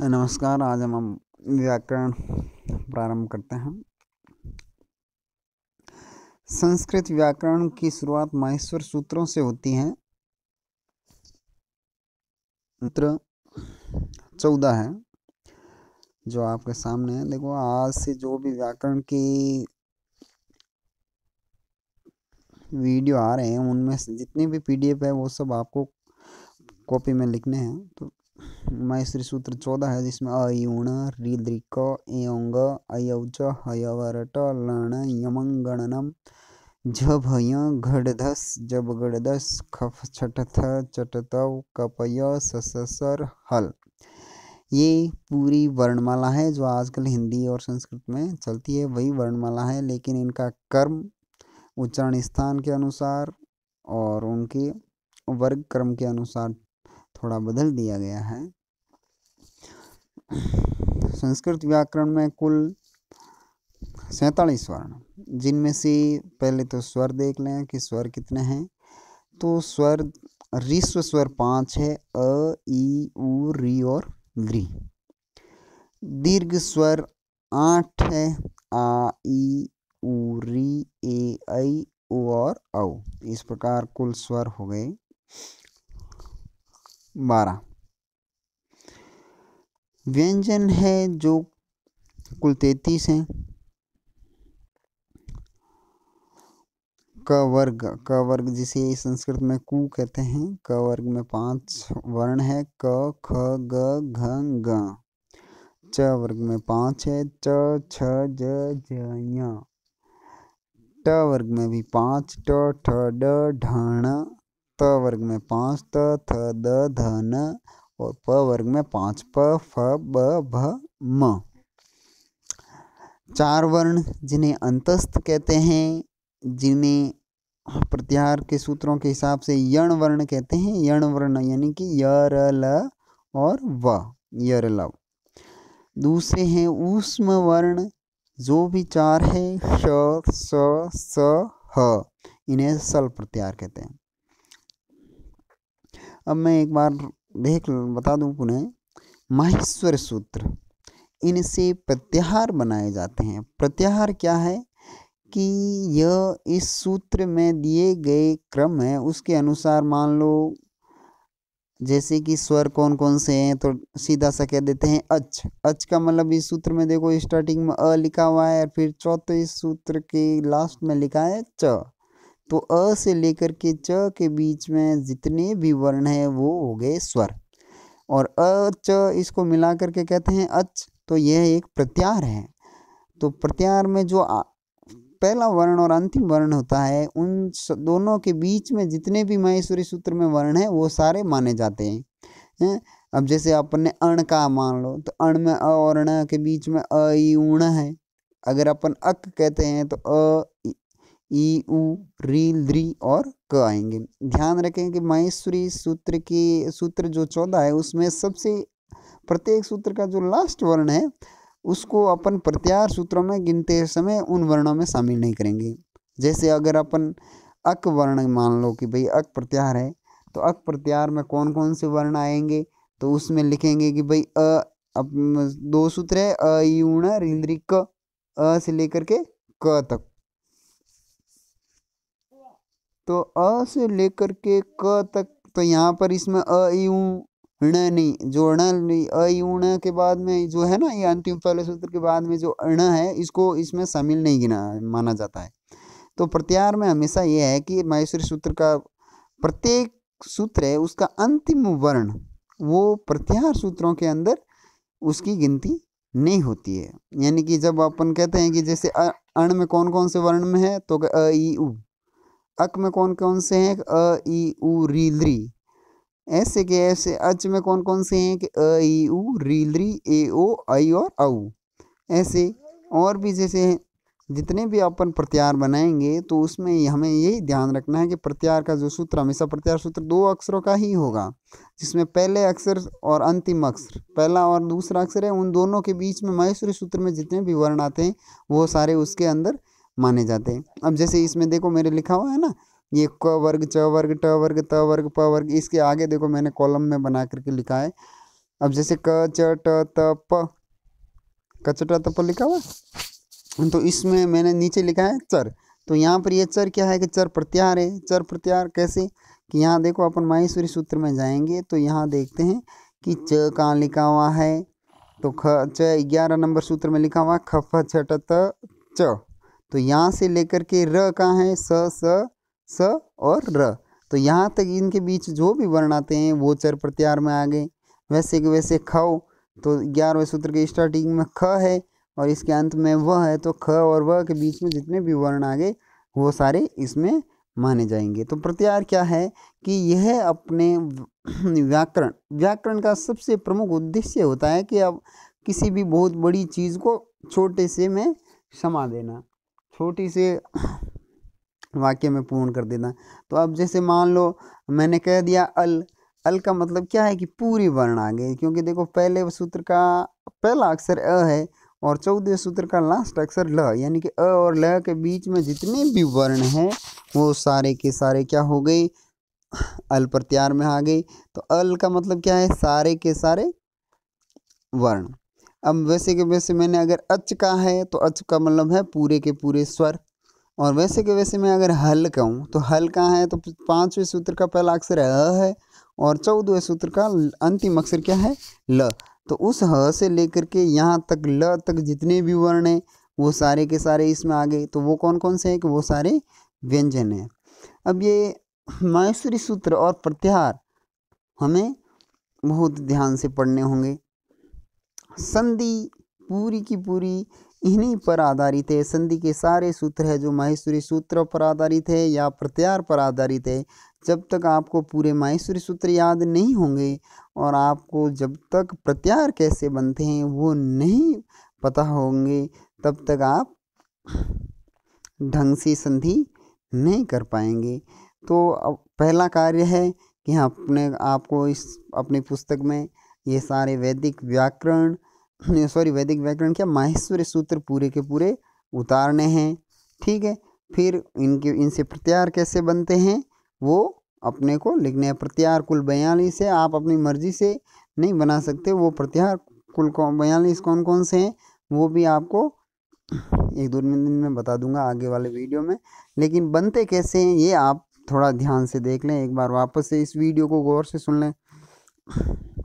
नमस्कार आज हम व्याकरण प्रारंभ करते हैं संस्कृत व्याकरण की शुरुआत माहेश्वर सूत्रों से होती है सूत्र चौदह है जो आपके सामने है देखो आज से जो भी व्याकरण की वीडियो आ रहे हैं उनमें जितनी भी पीडीएफ है वो सब आपको कॉपी में लिखने हैं तो मैत्री सूत्र चौदह है जिसमें अयुण रिद्रिक एयंग अयौच हयवरट लण यमंगणनम झभय घडधस जबगडधस खफ छटथ चटतव कपय सससर हल ये पूरी वर्णमाला है जो आजकल हिंदी और संस्कृत में चलती है वही वर्णमाला है लेकिन इनका कर्म उच्चारण स्थान के अनुसार और उनके वर्ग क्रम के अनुसार थोड़ा बदल दिया गया है संस्कृत व्याकरण में कुल सैतालीस वर्ण जिनमें से पहले तो स्वर देख लें कि स्वर कितने हैं तो स्वर ऋस्व स्वर पाँच है अ ई उ री और ग्री दीर्घ स्वर आठ है आ ई उ री ए आई ओ और औ इस प्रकार कुल स्वर हो गए बारह व्यंजन है जो कुल तैतीस हैं क वर्ग क वर्ग जिसे संस्कृत में कु कहते हैं क वर्ग में पांच वर्ण है क ख ग घ ग च वर्ग में पांच है च छ ज ज ट वर्ग में भी पांच ट ठ ड ढ ण त वर्ग में पांच त थ द ध न और प वर्ग में पांच प फ ब भ म चार वर्ण जिन्हें अंतस्थ कहते हैं जिन्हें प्रत्याहार के सूत्रों के हिसाब से यण वर्ण कहते हैं यण वर्ण यानी कि यर ल और व यर ल दूसरे हैं ऊष्म वर्ण जो भी चार है श स स ह इन्हें सल प्रत्याहार कहते हैं अब मैं एक बार देख बता दूं पुनः माहेश्वर सूत्र इनसे प्रत्याहार बनाए जाते हैं प्रत्याहार क्या है कि यह इस सूत्र में दिए गए क्रम है उसके अनुसार मान लो जैसे कि स्वर कौन कौन से हैं तो सीधा सा कह देते हैं अच अच का मतलब इस सूत्र में देखो स्टार्टिंग में अ लिखा हुआ है और फिर चौथे इस सूत्र के लास्ट में लिखा है च तो अ से लेकर के च के बीच में जितने भी वर्ण हैं वो हो गए स्वर और अ च इसको मिला करके कहते हैं अच तो यह एक प्रत्यार है तो प्रत्यार में जो पहला वर्ण और अंतिम वर्ण होता है उन दोनों के बीच में जितने भी महेश्वरी सूत्र में वर्ण हैं वो सारे माने जाते हैं है? अब जैसे अपन ने अण का मान लो तो अण में अ और ण के बीच में अ ई ऊण है अगर अपन अक कहते हैं तो अ ई ऊ री द्री और क आएंगे ध्यान रखें कि महेश्वरी सूत्र की सूत्र जो चौदह है उसमें सबसे प्रत्येक सूत्र का जो लास्ट वर्ण है उसको अपन प्रत्यार सूत्रों में गिनते समय उन वर्णों में शामिल नहीं करेंगे जैसे अगर अपन अक वर्ण मान लो कि भाई अक प्रत्यार है तो अक प्रत्यार में कौन कौन से वर्ण आएंगे तो उसमें लिखेंगे कि भाई अ अब दो सूत्र है अ यूण क अ से लेकर के क तक तो अ से लेकर के क तक तो यहाँ पर इसमें अ यू ण नहीं जो अण नहीं अण के बाद में जो है ना ये अंतिम पहले सूत्र के बाद में जो अण है इसको इसमें शामिल नहीं गिना माना जाता है तो प्रत्यार में हमेशा ये है कि माहेश्वरी सूत्र का प्रत्येक सूत्र है उसका अंतिम वर्ण वो प्रत्यार सूत्रों के अंदर उसकी गिनती नहीं होती है यानी कि जब अपन कहते हैं कि जैसे अण में कौन कौन से वर्ण में है तो अ ई उ अक में कौन कौन से हैं अ ई ऊ रीलरी ऐसे के ऐसे अच में कौन कौन से हैं कि अ ई ऊ रीलरी ए ओ आई और औ ऐसे और भी जैसे हैं जितने भी अपन प्रत्यार बनाएंगे तो उसमें हमें यही ध्यान रखना है कि प्रत्यार का जो सूत्र हमेशा प्रत्यार सूत्र दो अक्षरों का ही होगा जिसमें पहले अक्षर और अंतिम अक्षर पहला और दूसरा अक्षर है उन दोनों के बीच में महेश्वरी सूत्र में जितने भी वर्ण आते हैं वो सारे उसके अंदर माने जाते हैं अब जैसे इसमें देखो मेरे लिखा हुआ है ना ये क वर्ग च वर्ग ट वर्ग त वर्ग प वर्ग इसके आगे देखो मैंने कॉलम में बना करके लिखा है अब जैसे क च ट त प कच ट त प लिखा हुआ तो इसमें मैंने नीचे लिखा है चर तो यहाँ पर ये चर क्या है कि चर प्रत्याहार है चर प्रत्याहार कैसे कि यहाँ देखो अपन माहेश्वरी सूत्र में जाएंगे तो यहाँ देखते हैं कि च कहाँ लिखा हुआ है तो ख च ग्यारह नंबर सूत्र में लिखा हुआ ख फ छ ट त च तो यहाँ से लेकर के र कहाँ है स स स और र तो यहाँ तक इनके बीच जो भी वर्ण आते हैं वो चर प्रत्यार में आ गए वैसे के वैसे ख तो ग्यारहवें सूत्र के स्टार्टिंग में ख है और इसके अंत में वह है तो ख और वह के बीच में जितने भी वर्ण आ गए वो सारे इसमें माने जाएंगे तो प्रत्यार क्या है कि यह अपने व्याकरण व्याकरण का सबसे प्रमुख उद्देश्य होता है कि अब किसी भी बहुत बड़ी चीज़ को छोटे से में समा देना छोटी से वाक्य में पूर्ण कर देना तो अब जैसे मान लो मैंने कह दिया अल अल का मतलब क्या है कि पूरी वर्ण आ गई क्योंकि देखो पहले सूत्र का पहला अक्षर अ है और चौदह सूत्र का लास्ट अक्षर ल यानी कि अ और ल के बीच में जितने भी वर्ण हैं वो सारे के सारे क्या हो गए अल प्रत्यार में आ गई तो अल का मतलब क्या है सारे के सारे वर्ण अब वैसे के वैसे मैंने अगर अच का है तो अच का मतलब है पूरे के पूरे स्वर और वैसे के वैसे मैं अगर हल कहूँ तो हल का है तो पाँचवें सूत्र का पहला अक्षर अ है और चौदहवें सूत्र का अंतिम अक्षर क्या है ल तो उस ह से लेकर के यहाँ तक ल तक जितने भी वर्ण हैं वो सारे के सारे इसमें आ गए तो वो कौन कौन से हैं कि वो सारे व्यंजन हैं अब ये माहेश्वरी सूत्र और प्रत्याहार हमें बहुत ध्यान से पढ़ने होंगे संधि पूरी की पूरी इन्हीं पर आधारित है संधि के सारे सूत्र है जो माहेश्वरी सूत्र पर आधारित है या प्रत्यार पर आधारित है जब तक आपको पूरे माहेश्वरी सूत्र याद नहीं होंगे और आपको जब तक प्रत्यार कैसे बनते हैं वो नहीं पता होंगे तब तक आप ढंग से संधि नहीं कर पाएंगे तो अब पहला कार्य है कि अपने आपको इस अपनी पुस्तक में ये सारे वैदिक व्याकरण सॉरी वैदिक व्याकरण क्या माहेश्वरी सूत्र पूरे के पूरे उतारने हैं ठीक है फिर इनके इनसे प्रत्यार कैसे बनते हैं वो अपने को लिखने हैं प्रत्यार कुल बयालीस है आप अपनी मर्जी से नहीं बना सकते वो प्रत्यार कुल कौन बयालीस कौन कौन से हैं वो भी आपको एक दो दिन में बता दूंगा आगे वाले वीडियो में लेकिन बनते कैसे हैं ये आप थोड़ा ध्यान से देख लें एक बार वापस से इस वीडियो को गौर से सुन लें